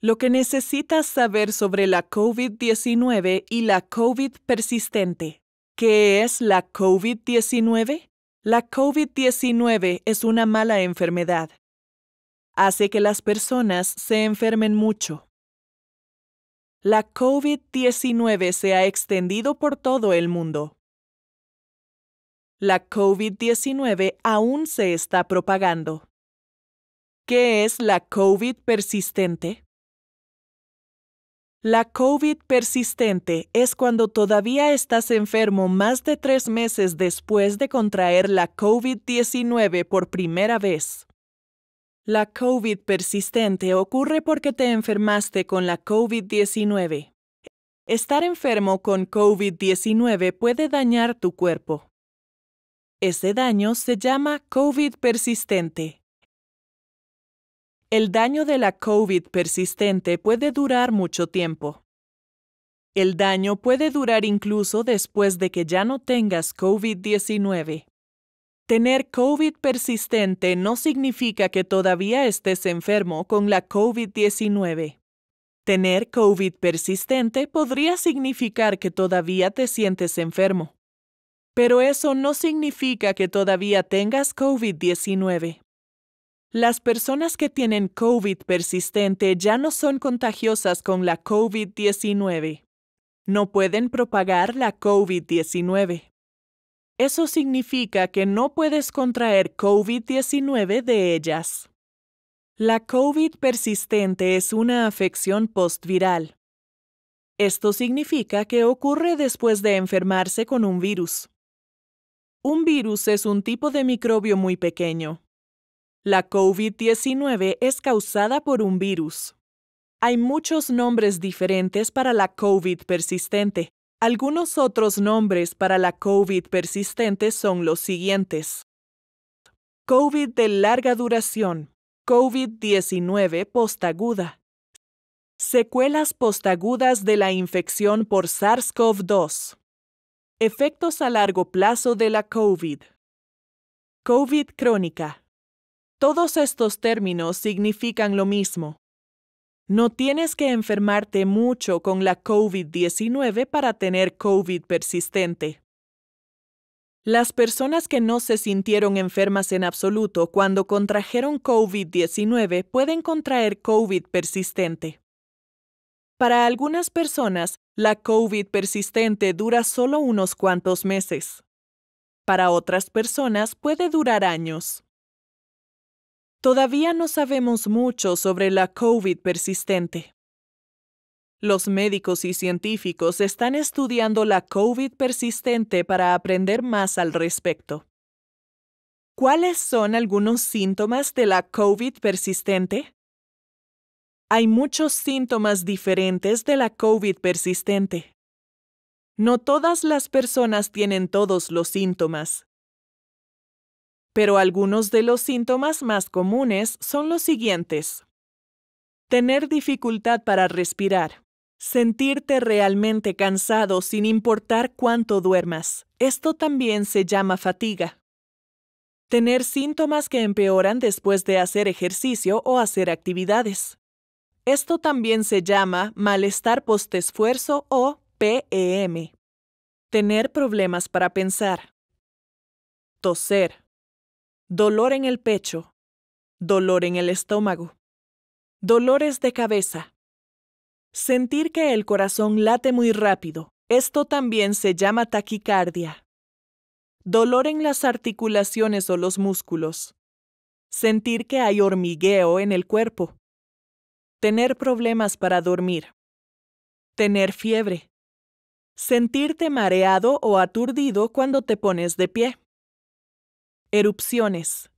Lo que necesitas saber sobre la COVID-19 y la COVID persistente. ¿Qué es la COVID-19? La COVID-19 es una mala enfermedad. Hace que las personas se enfermen mucho. La COVID-19 se ha extendido por todo el mundo. La COVID-19 aún se está propagando. ¿Qué es la COVID persistente? La COVID persistente es cuando todavía estás enfermo más de tres meses después de contraer la COVID-19 por primera vez. La COVID persistente ocurre porque te enfermaste con la COVID-19. Estar enfermo con COVID-19 puede dañar tu cuerpo. Ese daño se llama COVID persistente. El daño de la COVID persistente puede durar mucho tiempo. El daño puede durar incluso después de que ya no tengas COVID-19. Tener COVID persistente no significa que todavía estés enfermo con la COVID-19. Tener COVID persistente podría significar que todavía te sientes enfermo. Pero eso no significa que todavía tengas COVID-19. Las personas que tienen COVID persistente ya no son contagiosas con la COVID-19. No pueden propagar la COVID-19. Eso significa que no puedes contraer COVID-19 de ellas. La COVID persistente es una afección postviral. Esto significa que ocurre después de enfermarse con un virus. Un virus es un tipo de microbio muy pequeño, la COVID-19 es causada por un virus. Hay muchos nombres diferentes para la COVID persistente. Algunos otros nombres para la COVID persistente son los siguientes. COVID de larga duración, COVID-19 postaguda, secuelas postagudas de la infección por SARS-CoV-2, efectos a largo plazo de la COVID, COVID crónica, todos estos términos significan lo mismo. No tienes que enfermarte mucho con la COVID-19 para tener COVID persistente. Las personas que no se sintieron enfermas en absoluto cuando contrajeron COVID-19 pueden contraer COVID persistente. Para algunas personas, la COVID persistente dura solo unos cuantos meses. Para otras personas puede durar años. Todavía no sabemos mucho sobre la COVID persistente. Los médicos y científicos están estudiando la COVID persistente para aprender más al respecto. ¿Cuáles son algunos síntomas de la COVID persistente? Hay muchos síntomas diferentes de la COVID persistente. No todas las personas tienen todos los síntomas pero algunos de los síntomas más comunes son los siguientes. Tener dificultad para respirar. Sentirte realmente cansado sin importar cuánto duermas. Esto también se llama fatiga. Tener síntomas que empeoran después de hacer ejercicio o hacer actividades. Esto también se llama malestar postesfuerzo o PEM. Tener problemas para pensar. Toser dolor en el pecho, dolor en el estómago, dolores de cabeza. Sentir que el corazón late muy rápido, esto también se llama taquicardia. Dolor en las articulaciones o los músculos. Sentir que hay hormigueo en el cuerpo. Tener problemas para dormir. Tener fiebre. Sentirte mareado o aturdido cuando te pones de pie. Erupciones.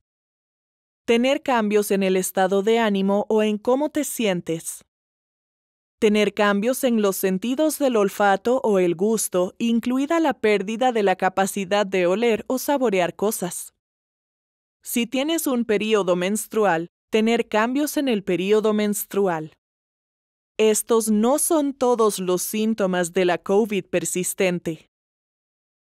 Tener cambios en el estado de ánimo o en cómo te sientes. Tener cambios en los sentidos del olfato o el gusto, incluida la pérdida de la capacidad de oler o saborear cosas. Si tienes un periodo menstrual, tener cambios en el período menstrual. Estos no son todos los síntomas de la COVID persistente.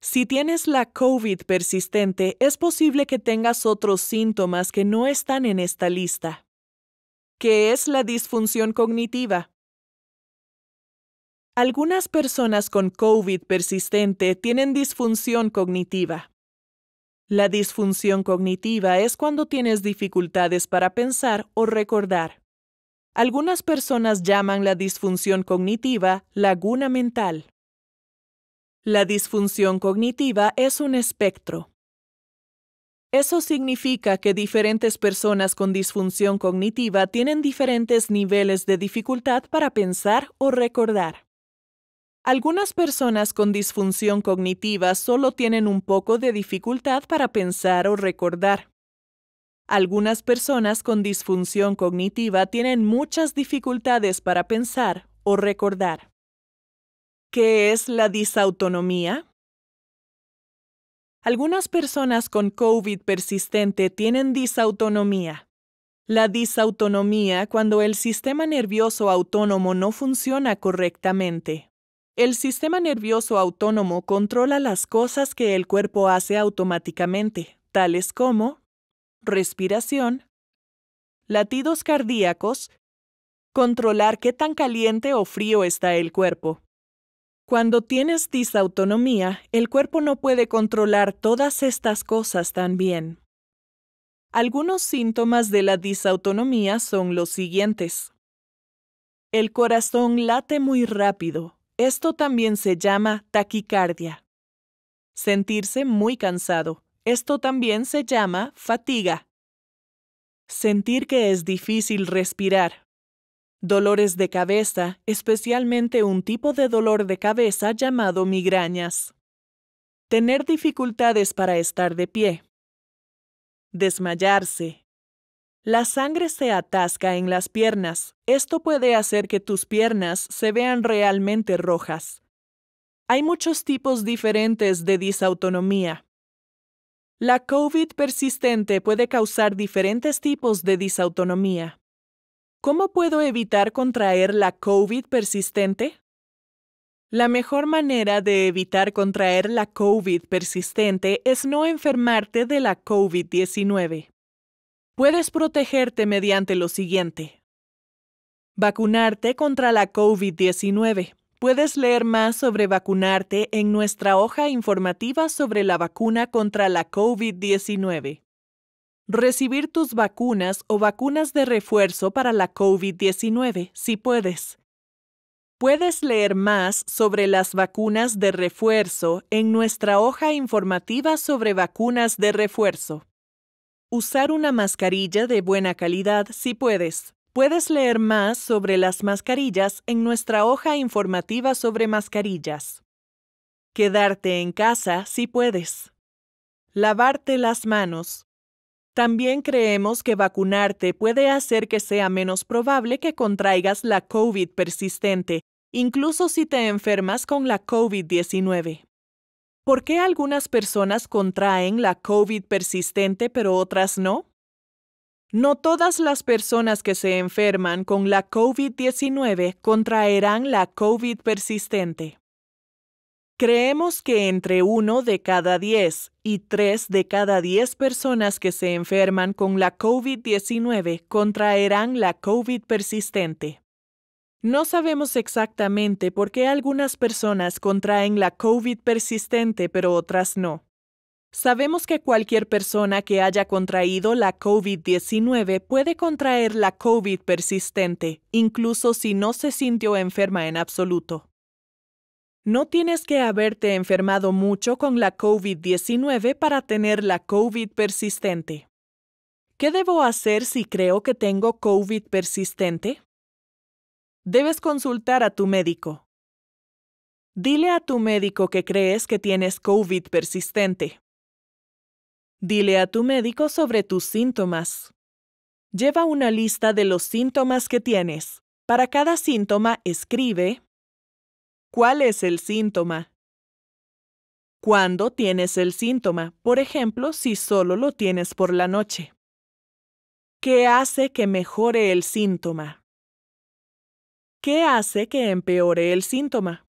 Si tienes la COVID persistente, es posible que tengas otros síntomas que no están en esta lista. ¿Qué es la disfunción cognitiva? Algunas personas con COVID persistente tienen disfunción cognitiva. La disfunción cognitiva es cuando tienes dificultades para pensar o recordar. Algunas personas llaman la disfunción cognitiva laguna mental. La disfunción cognitiva es un espectro. Eso significa que diferentes personas con disfunción cognitiva tienen diferentes niveles de dificultad para pensar o recordar. Algunas personas con disfunción cognitiva solo tienen un poco de dificultad para pensar o recordar. Algunas personas con disfunción cognitiva tienen muchas dificultades para pensar o recordar. ¿Qué es la disautonomía? Algunas personas con COVID persistente tienen disautonomía. La disautonomía cuando el sistema nervioso autónomo no funciona correctamente. El sistema nervioso autónomo controla las cosas que el cuerpo hace automáticamente, tales como respiración, latidos cardíacos, controlar qué tan caliente o frío está el cuerpo, cuando tienes disautonomía, el cuerpo no puede controlar todas estas cosas tan bien. Algunos síntomas de la disautonomía son los siguientes. El corazón late muy rápido. Esto también se llama taquicardia. Sentirse muy cansado. Esto también se llama fatiga. Sentir que es difícil respirar dolores de cabeza, especialmente un tipo de dolor de cabeza llamado migrañas. Tener dificultades para estar de pie. Desmayarse. La sangre se atasca en las piernas. Esto puede hacer que tus piernas se vean realmente rojas. Hay muchos tipos diferentes de disautonomía. La COVID persistente puede causar diferentes tipos de disautonomía. ¿Cómo puedo evitar contraer la COVID persistente? La mejor manera de evitar contraer la COVID persistente es no enfermarte de la COVID-19. Puedes protegerte mediante lo siguiente. Vacunarte contra la COVID-19. Puedes leer más sobre vacunarte en nuestra hoja informativa sobre la vacuna contra la COVID-19. Recibir tus vacunas o vacunas de refuerzo para la COVID-19, si puedes. Puedes leer más sobre las vacunas de refuerzo en nuestra hoja informativa sobre vacunas de refuerzo. Usar una mascarilla de buena calidad, si puedes. Puedes leer más sobre las mascarillas en nuestra hoja informativa sobre mascarillas. Quedarte en casa, si puedes. Lavarte las manos. También creemos que vacunarte puede hacer que sea menos probable que contraigas la COVID persistente, incluso si te enfermas con la COVID-19. ¿Por qué algunas personas contraen la COVID persistente pero otras no? No todas las personas que se enferman con la COVID-19 contraerán la COVID persistente. Creemos que entre uno de cada 10 y 3 de cada 10 personas que se enferman con la COVID-19 contraerán la COVID persistente. No sabemos exactamente por qué algunas personas contraen la COVID persistente pero otras no. Sabemos que cualquier persona que haya contraído la COVID-19 puede contraer la COVID persistente, incluso si no se sintió enferma en absoluto. No tienes que haberte enfermado mucho con la COVID-19 para tener la COVID persistente. ¿Qué debo hacer si creo que tengo COVID persistente? Debes consultar a tu médico. Dile a tu médico que crees que tienes COVID persistente. Dile a tu médico sobre tus síntomas. Lleva una lista de los síntomas que tienes. Para cada síntoma escribe ¿Cuál es el síntoma? ¿Cuándo tienes el síntoma? Por ejemplo, si solo lo tienes por la noche. ¿Qué hace que mejore el síntoma? ¿Qué hace que empeore el síntoma?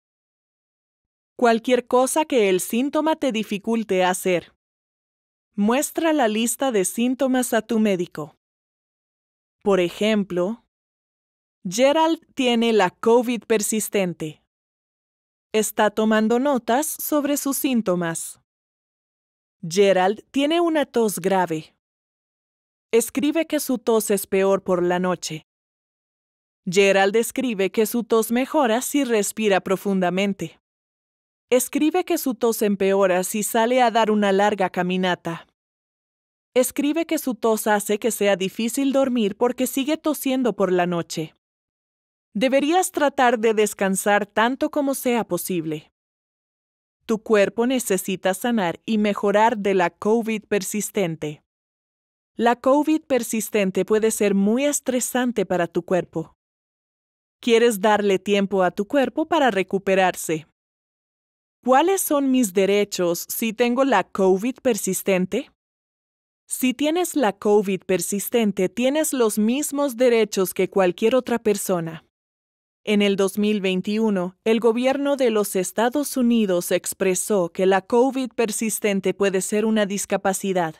Cualquier cosa que el síntoma te dificulte hacer. Muestra la lista de síntomas a tu médico. Por ejemplo, Gerald tiene la COVID persistente. Está tomando notas sobre sus síntomas. Gerald tiene una tos grave. Escribe que su tos es peor por la noche. Gerald escribe que su tos mejora si respira profundamente. Escribe que su tos empeora si sale a dar una larga caminata. Escribe que su tos hace que sea difícil dormir porque sigue tosiendo por la noche. Deberías tratar de descansar tanto como sea posible. Tu cuerpo necesita sanar y mejorar de la COVID persistente. La COVID persistente puede ser muy estresante para tu cuerpo. Quieres darle tiempo a tu cuerpo para recuperarse. ¿Cuáles son mis derechos si tengo la COVID persistente? Si tienes la COVID persistente, tienes los mismos derechos que cualquier otra persona. En el 2021, el gobierno de los Estados Unidos expresó que la COVID persistente puede ser una discapacidad.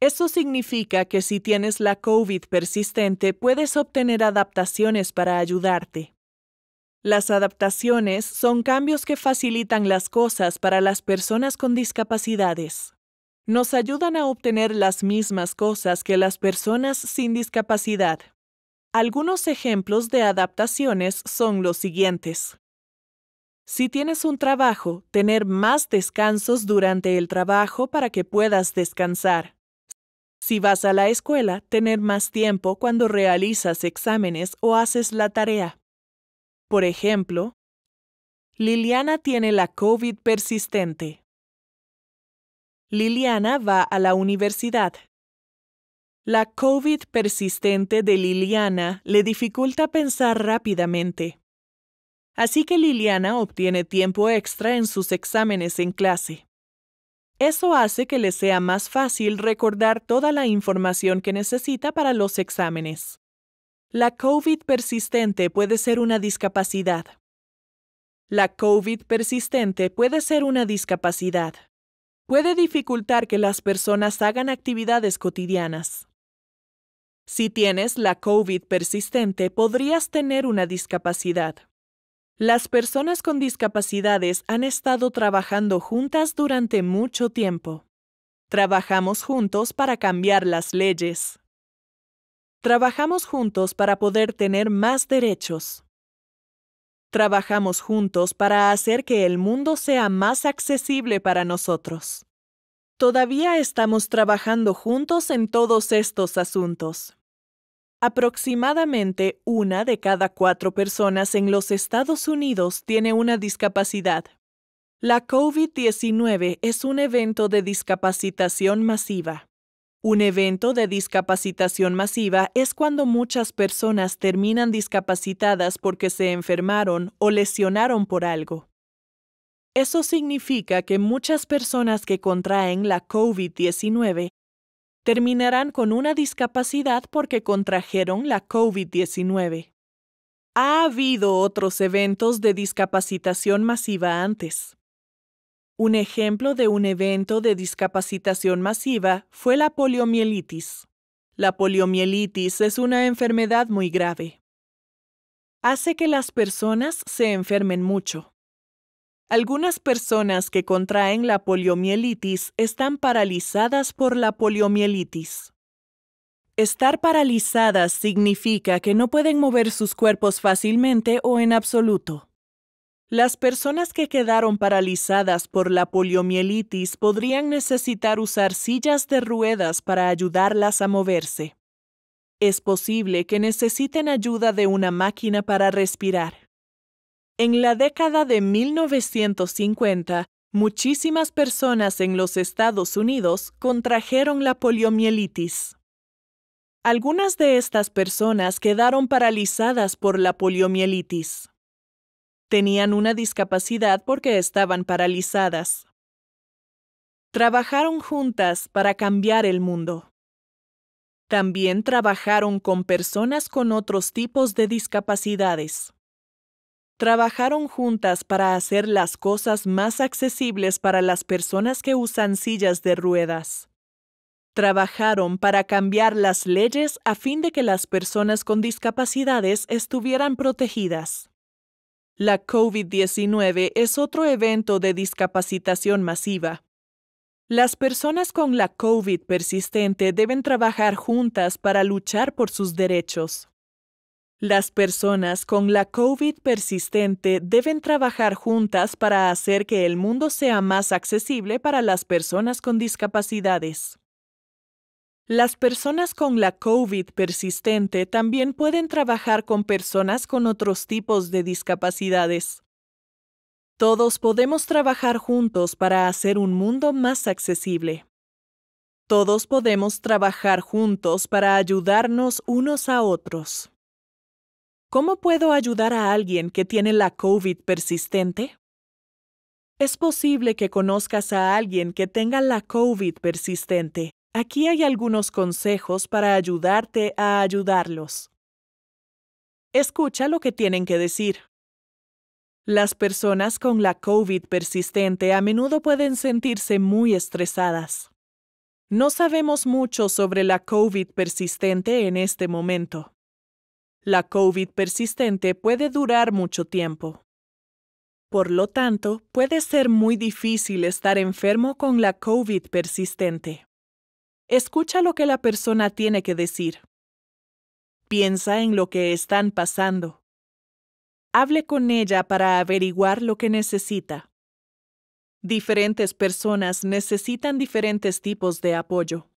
Eso significa que si tienes la COVID persistente puedes obtener adaptaciones para ayudarte. Las adaptaciones son cambios que facilitan las cosas para las personas con discapacidades. Nos ayudan a obtener las mismas cosas que las personas sin discapacidad. Algunos ejemplos de adaptaciones son los siguientes. Si tienes un trabajo, tener más descansos durante el trabajo para que puedas descansar. Si vas a la escuela, tener más tiempo cuando realizas exámenes o haces la tarea. Por ejemplo, Liliana tiene la COVID persistente. Liliana va a la universidad. La COVID persistente de Liliana le dificulta pensar rápidamente. Así que Liliana obtiene tiempo extra en sus exámenes en clase. Eso hace que le sea más fácil recordar toda la información que necesita para los exámenes. La COVID persistente puede ser una discapacidad. La COVID persistente puede ser una discapacidad. Puede dificultar que las personas hagan actividades cotidianas. Si tienes la COVID persistente, podrías tener una discapacidad. Las personas con discapacidades han estado trabajando juntas durante mucho tiempo. Trabajamos juntos para cambiar las leyes. Trabajamos juntos para poder tener más derechos. Trabajamos juntos para hacer que el mundo sea más accesible para nosotros. Todavía estamos trabajando juntos en todos estos asuntos. Aproximadamente una de cada cuatro personas en los Estados Unidos tiene una discapacidad. La COVID-19 es un evento de discapacitación masiva. Un evento de discapacitación masiva es cuando muchas personas terminan discapacitadas porque se enfermaron o lesionaron por algo. Eso significa que muchas personas que contraen la COVID-19 terminarán con una discapacidad porque contrajeron la COVID-19. Ha habido otros eventos de discapacitación masiva antes. Un ejemplo de un evento de discapacitación masiva fue la poliomielitis. La poliomielitis es una enfermedad muy grave. Hace que las personas se enfermen mucho. Algunas personas que contraen la poliomielitis están paralizadas por la poliomielitis. Estar paralizadas significa que no pueden mover sus cuerpos fácilmente o en absoluto. Las personas que quedaron paralizadas por la poliomielitis podrían necesitar usar sillas de ruedas para ayudarlas a moverse. Es posible que necesiten ayuda de una máquina para respirar. En la década de 1950, muchísimas personas en los Estados Unidos contrajeron la poliomielitis. Algunas de estas personas quedaron paralizadas por la poliomielitis. Tenían una discapacidad porque estaban paralizadas. Trabajaron juntas para cambiar el mundo. También trabajaron con personas con otros tipos de discapacidades. Trabajaron juntas para hacer las cosas más accesibles para las personas que usan sillas de ruedas. Trabajaron para cambiar las leyes a fin de que las personas con discapacidades estuvieran protegidas. La COVID-19 es otro evento de discapacitación masiva. Las personas con la COVID persistente deben trabajar juntas para luchar por sus derechos. Las personas con la COVID persistente deben trabajar juntas para hacer que el mundo sea más accesible para las personas con discapacidades. Las personas con la COVID persistente también pueden trabajar con personas con otros tipos de discapacidades. Todos podemos trabajar juntos para hacer un mundo más accesible. Todos podemos trabajar juntos para ayudarnos unos a otros. ¿Cómo puedo ayudar a alguien que tiene la COVID persistente? Es posible que conozcas a alguien que tenga la COVID persistente. Aquí hay algunos consejos para ayudarte a ayudarlos. Escucha lo que tienen que decir. Las personas con la COVID persistente a menudo pueden sentirse muy estresadas. No sabemos mucho sobre la COVID persistente en este momento. La COVID persistente puede durar mucho tiempo. Por lo tanto, puede ser muy difícil estar enfermo con la COVID persistente. Escucha lo que la persona tiene que decir. Piensa en lo que están pasando. Hable con ella para averiguar lo que necesita. Diferentes personas necesitan diferentes tipos de apoyo.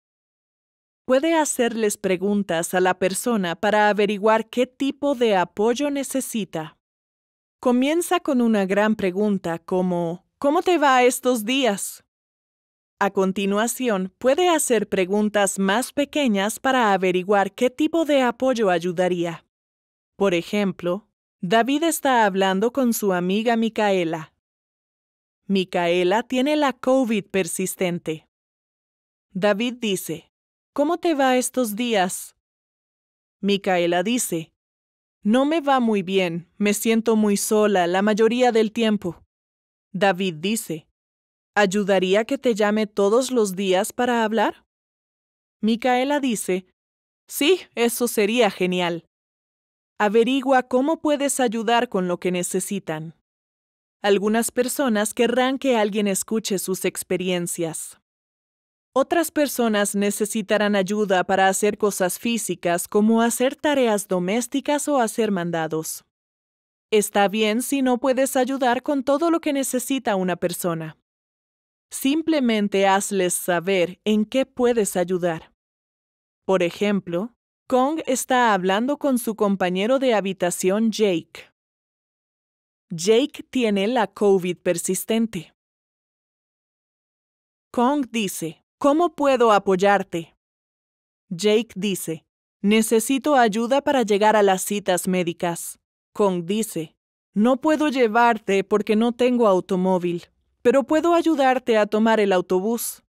Puede hacerles preguntas a la persona para averiguar qué tipo de apoyo necesita. Comienza con una gran pregunta como ¿Cómo te va estos días? A continuación, puede hacer preguntas más pequeñas para averiguar qué tipo de apoyo ayudaría. Por ejemplo, David está hablando con su amiga Micaela. Micaela tiene la COVID persistente. David dice, ¿Cómo te va estos días? Micaela dice, No me va muy bien, me siento muy sola la mayoría del tiempo. David dice, ¿Ayudaría que te llame todos los días para hablar? Micaela dice, Sí, eso sería genial. Averigua cómo puedes ayudar con lo que necesitan. Algunas personas querrán que alguien escuche sus experiencias. Otras personas necesitarán ayuda para hacer cosas físicas como hacer tareas domésticas o hacer mandados. Está bien si no puedes ayudar con todo lo que necesita una persona. Simplemente hazles saber en qué puedes ayudar. Por ejemplo, Kong está hablando con su compañero de habitación Jake. Jake tiene la COVID persistente. Kong dice, ¿Cómo puedo apoyarte? Jake dice, necesito ayuda para llegar a las citas médicas. Kong dice, no puedo llevarte porque no tengo automóvil, pero puedo ayudarte a tomar el autobús.